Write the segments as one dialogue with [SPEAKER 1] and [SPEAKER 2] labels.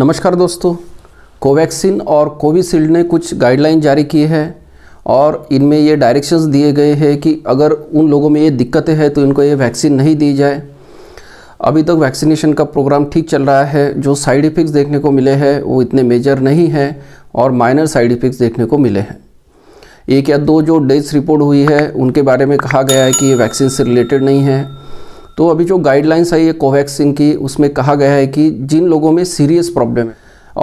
[SPEAKER 1] नमस्कार दोस्तों कोवैक्सीन और कोविशील्ड ने कुछ गाइडलाइन जारी की है और इनमें ये डायरेक्शंस दिए गए हैं कि अगर उन लोगों में ये दिक्कतें हैं तो इनको ये वैक्सीन नहीं दी जाए अभी तक वैक्सीनेशन का प्रोग्राम ठीक चल रहा है जो साइड इफ़ेक्ट्स देखने को मिले हैं वो इतने मेजर नहीं हैं और माइनर साइड इफ़ेक्ट्स देखने को मिले हैं एक या दो जो डेथ्स रिपोर्ट हुई है उनके बारे में कहा गया है कि ये वैक्सीन से रिलेटेड नहीं है तो अभी जो गाइडलाइंस आई है कोवैक्सिन की उसमें कहा गया है कि जिन लोगों में सीरियस प्रॉब्लम है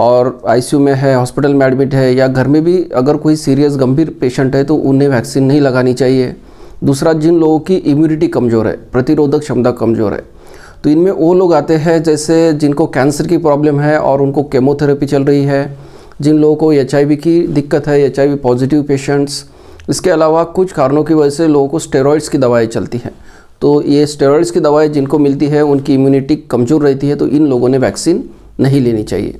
[SPEAKER 1] और आईसीयू में है हॉस्पिटल में एडमिट है या घर में भी अगर कोई सीरियस गंभीर पेशेंट है तो उन्हें वैक्सीन नहीं लगानी चाहिए दूसरा जिन लोगों की इम्यूनिटी कमज़ोर है प्रतिरोधक क्षमता कमज़ोर है तो इनमें वो लोग आते हैं जैसे जिनको कैंसर की प्रॉब्लम है और उनको केमोथेरेपी चल रही है जिन लोगों को एच की दिक्कत है एच पॉजिटिव पेशेंट्स इसके अलावा कुछ कारणों की वजह से लोगों को स्टेरॉइड्स की दवाएँ चलती हैं तो ये स्टेरॉइड्स की दवाएं जिनको मिलती है उनकी इम्यूनिटी कमज़ोर रहती है तो इन लोगों ने वैक्सीन नहीं लेनी चाहिए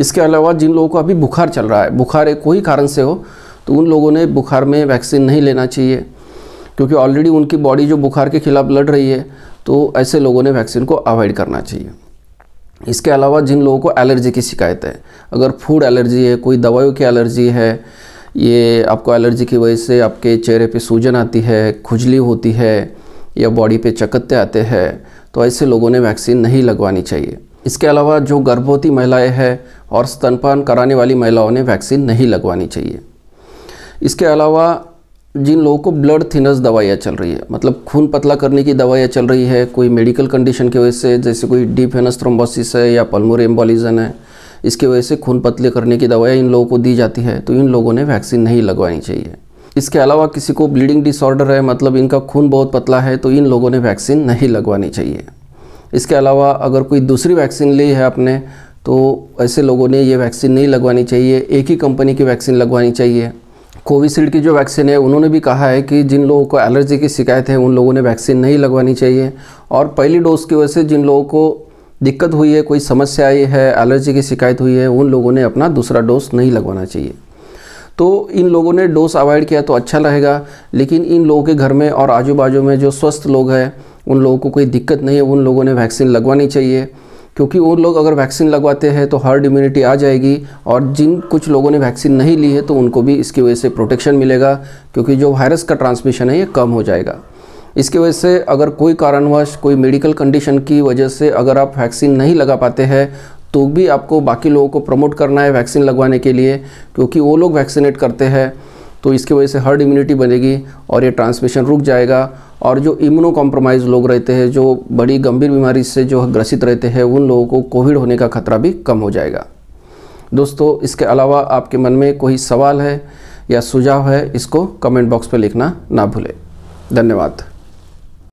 [SPEAKER 1] इसके अलावा जिन लोगों को अभी बुखार चल रहा है बुखार एक कोई कारण से हो तो उन लोगों ने बुखार में वैक्सीन नहीं लेना चाहिए क्योंकि ऑलरेडी उनकी बॉडी जो बुखार के खिलाफ लड़ रही है तो ऐसे लोगों ने वैक्सीन को अवॉइड करना चाहिए इसके अलावा जिन लोगों को एलर्जी की शिकायत है अगर फूड एलर्जी है कोई दवाइयों की एलर्जी है ये आपको एलर्जी की वजह से आपके चेहरे पे सूजन आती है खुजली होती है या बॉडी पे चकत्ते आते हैं तो ऐसे लोगों ने वैक्सीन नहीं लगवानी चाहिए इसके अलावा जो गर्भवती महिलाएं हैं और स्तनपान कराने वाली महिलाओं ने वैक्सीन नहीं लगवानी चाहिए इसके अलावा जिन लोगों को ब्लड थिनर्स दवाइयाँ चल रही है मतलब खून पतला करने की दवाइयाँ चल रही है कोई मेडिकल कंडीशन की वजह से जैसे कोई डीप वेनस है या पल्मोरी एम्बोलिजन है इसकी वजह से खून पतले करने की दवाइयाँ इन लोगों को दी जाती है तो इन लोगों ने वैक्सीन नहीं लगवानी चाहिए इसके अलावा किसी को ब्लीडिंग डिसऑर्डर है मतलब इनका खून बहुत पतला है तो इन लोगों ने वैक्सीन नहीं लगवानी चाहिए इसके अलावा अगर कोई दूसरी वैक्सीन ली है आपने तो ऐसे लोगों ने ये वैक्सीन नहीं लगवानी चाहिए एक ही कंपनी की वैक्सीन लगवानी चाहिए कोविशील्ड की जो वैक्सीन है उन्होंने भी कहा है कि जिन लोगों को एलर्जी की शिकायत है उन लोगों ने वैक्सीन नहीं लगवानी चाहिए और पहली डोज की वजह से जिन लोगों को दिक्कत हुई है कोई समस्या आई है एलर्जी की शिकायत हुई है उन लोगों ने अपना दूसरा डोज नहीं लगवाना चाहिए तो इन लोगों ने डोज अवॉइड किया तो अच्छा रहेगा लेकिन इन लोगों के घर में और आजू बाजू में जो स्वस्थ लोग हैं उन लोगों को कोई दिक्कत नहीं है उन लोगों ने वैक्सीन लगवानी चाहिए क्योंकि वो लोग अगर वैक्सीन लगवाते हैं तो हर्ड इम्यूनिटी आ जाएगी और जिन कुछ लोगों ने वैक्सीन नहीं ली है तो उनको भी इसकी वजह से प्रोटेक्शन मिलेगा क्योंकि जो वायरस का ट्रांसमिशन है ये कम हो जाएगा इसकी वजह से अगर कोई कारणवश कोई मेडिकल कंडीशन की वजह से अगर आप वैक्सीन नहीं लगा पाते हैं तो भी आपको बाकी लोगों को प्रमोट करना है वैक्सीन लगवाने के लिए क्योंकि वो लोग वैक्सीनेट करते हैं तो इसकी वजह से हर्ड इम्यूनिटी बनेगी और ये ट्रांसमिशन रुक जाएगा और जो इम्यूनो कॉम्प्रोमाइज़ लोग रहते हैं जो बड़ी गंभीर बीमारी से जो ग्रसित रहते हैं उन लोगों को कोविड होने का खतरा भी कम हो जाएगा दोस्तों इसके अलावा आपके मन में कोई सवाल है या सुझाव है इसको कमेंट बॉक्स पर लिखना ना भूलें धन्यवाद